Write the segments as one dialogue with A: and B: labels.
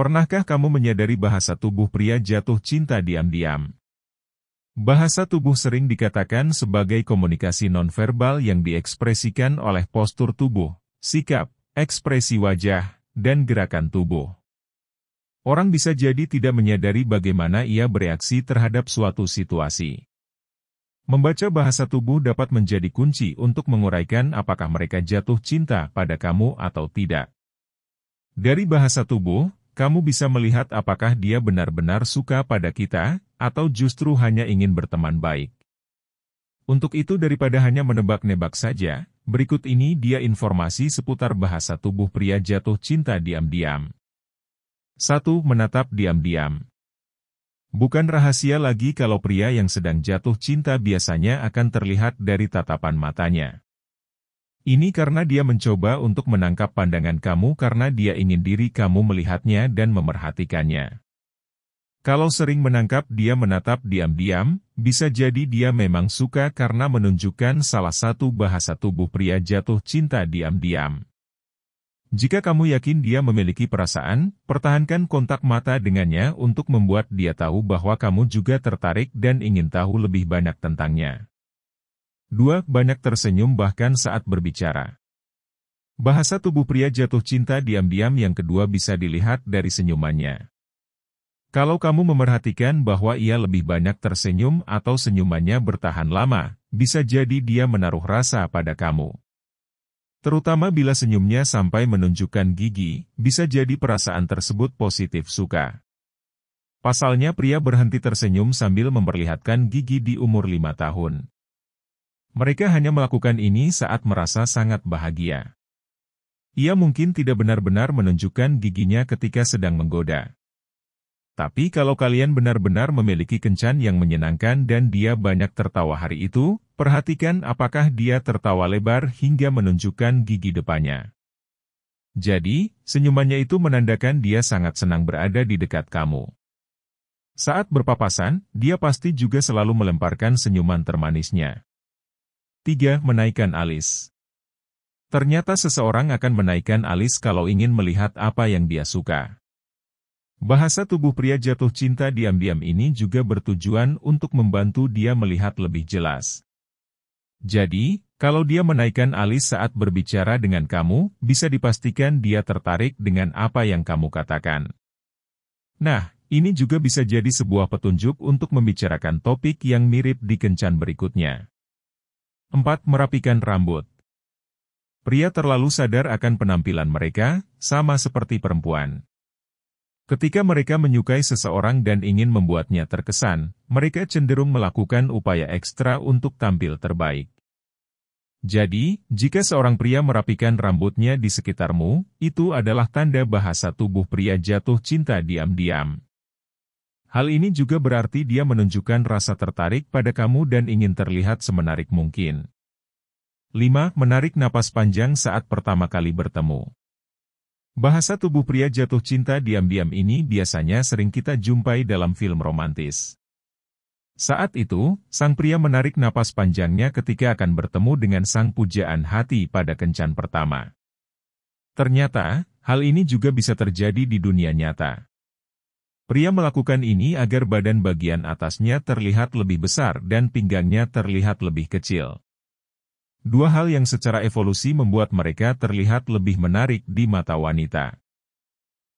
A: Pernahkah kamu menyadari bahasa tubuh pria jatuh cinta diam-diam? Bahasa tubuh sering dikatakan sebagai komunikasi nonverbal yang diekspresikan oleh postur tubuh, sikap, ekspresi wajah, dan gerakan tubuh. Orang bisa jadi tidak menyadari bagaimana ia bereaksi terhadap suatu situasi. Membaca bahasa tubuh dapat menjadi kunci untuk menguraikan apakah mereka jatuh cinta pada kamu atau tidak. Dari bahasa tubuh, kamu bisa melihat apakah dia benar-benar suka pada kita, atau justru hanya ingin berteman baik. Untuk itu daripada hanya menebak-nebak saja, berikut ini dia informasi seputar bahasa tubuh pria jatuh cinta diam-diam. 1. Menatap diam-diam Bukan rahasia lagi kalau pria yang sedang jatuh cinta biasanya akan terlihat dari tatapan matanya. Ini karena dia mencoba untuk menangkap pandangan kamu karena dia ingin diri kamu melihatnya dan memerhatikannya. Kalau sering menangkap dia menatap diam-diam, bisa jadi dia memang suka karena menunjukkan salah satu bahasa tubuh pria jatuh cinta diam-diam. Jika kamu yakin dia memiliki perasaan, pertahankan kontak mata dengannya untuk membuat dia tahu bahwa kamu juga tertarik dan ingin tahu lebih banyak tentangnya. Dua banyak tersenyum bahkan saat berbicara. Bahasa tubuh pria jatuh cinta diam-diam yang kedua bisa dilihat dari senyumannya. Kalau kamu memerhatikan bahwa ia lebih banyak tersenyum atau senyumannya bertahan lama, bisa jadi dia menaruh rasa pada kamu. Terutama bila senyumnya sampai menunjukkan gigi, bisa jadi perasaan tersebut positif suka. Pasalnya pria berhenti tersenyum sambil memperlihatkan gigi di umur lima tahun. Mereka hanya melakukan ini saat merasa sangat bahagia. Ia mungkin tidak benar-benar menunjukkan giginya ketika sedang menggoda. Tapi kalau kalian benar-benar memiliki kencan yang menyenangkan dan dia banyak tertawa hari itu, perhatikan apakah dia tertawa lebar hingga menunjukkan gigi depannya. Jadi, senyumannya itu menandakan dia sangat senang berada di dekat kamu. Saat berpapasan, dia pasti juga selalu melemparkan senyuman termanisnya. 3. Menaikkan alis. Ternyata seseorang akan menaikkan alis kalau ingin melihat apa yang dia suka. Bahasa tubuh pria jatuh cinta diam-diam ini juga bertujuan untuk membantu dia melihat lebih jelas. Jadi, kalau dia menaikkan alis saat berbicara dengan kamu, bisa dipastikan dia tertarik dengan apa yang kamu katakan. Nah, ini juga bisa jadi sebuah petunjuk untuk membicarakan topik yang mirip di kencan berikutnya. 4. Merapikan rambut Pria terlalu sadar akan penampilan mereka, sama seperti perempuan. Ketika mereka menyukai seseorang dan ingin membuatnya terkesan, mereka cenderung melakukan upaya ekstra untuk tampil terbaik. Jadi, jika seorang pria merapikan rambutnya di sekitarmu, itu adalah tanda bahasa tubuh pria jatuh cinta diam-diam. Hal ini juga berarti dia menunjukkan rasa tertarik pada kamu dan ingin terlihat semenarik mungkin. 5. Menarik napas panjang saat pertama kali bertemu. Bahasa tubuh pria jatuh cinta diam-diam ini biasanya sering kita jumpai dalam film romantis. Saat itu, sang pria menarik napas panjangnya ketika akan bertemu dengan sang pujaan hati pada kencan pertama. Ternyata, hal ini juga bisa terjadi di dunia nyata. Pria melakukan ini agar badan bagian atasnya terlihat lebih besar dan pinggangnya terlihat lebih kecil. Dua hal yang secara evolusi membuat mereka terlihat lebih menarik di mata wanita.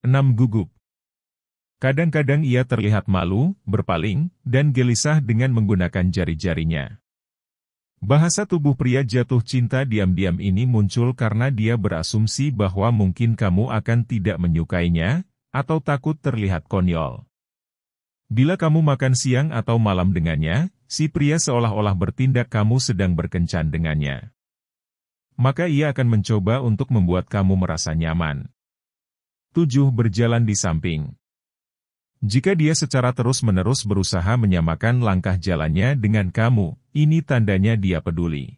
A: 6. Gugup Kadang-kadang ia terlihat malu, berpaling, dan gelisah dengan menggunakan jari-jarinya. Bahasa tubuh pria jatuh cinta diam-diam ini muncul karena dia berasumsi bahwa mungkin kamu akan tidak menyukainya, atau takut terlihat konyol. Bila kamu makan siang atau malam dengannya, si pria seolah-olah bertindak kamu sedang berkencan dengannya. Maka ia akan mencoba untuk membuat kamu merasa nyaman. 7. Berjalan di samping Jika dia secara terus-menerus berusaha menyamakan langkah jalannya dengan kamu, ini tandanya dia peduli.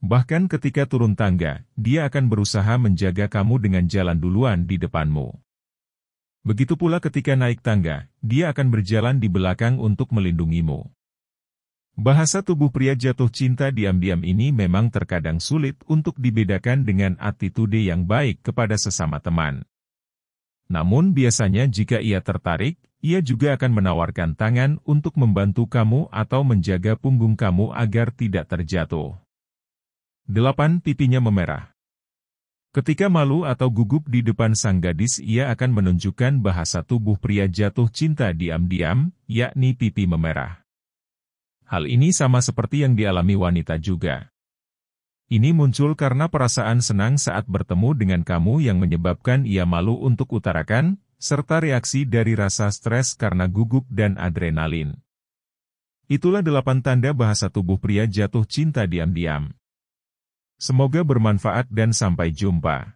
A: Bahkan ketika turun tangga, dia akan berusaha menjaga kamu dengan jalan duluan di depanmu. Begitu pula ketika naik tangga, dia akan berjalan di belakang untuk melindungimu. Bahasa tubuh pria jatuh cinta diam-diam ini memang terkadang sulit untuk dibedakan dengan attitude yang baik kepada sesama teman. Namun biasanya jika ia tertarik, ia juga akan menawarkan tangan untuk membantu kamu atau menjaga punggung kamu agar tidak terjatuh. 8. Pipinya memerah Ketika malu atau gugup di depan sang gadis ia akan menunjukkan bahasa tubuh pria jatuh cinta diam-diam, yakni pipi memerah. Hal ini sama seperti yang dialami wanita juga. Ini muncul karena perasaan senang saat bertemu dengan kamu yang menyebabkan ia malu untuk utarakan, serta reaksi dari rasa stres karena gugup dan adrenalin. Itulah delapan tanda bahasa tubuh pria jatuh cinta diam-diam. Semoga bermanfaat dan sampai jumpa.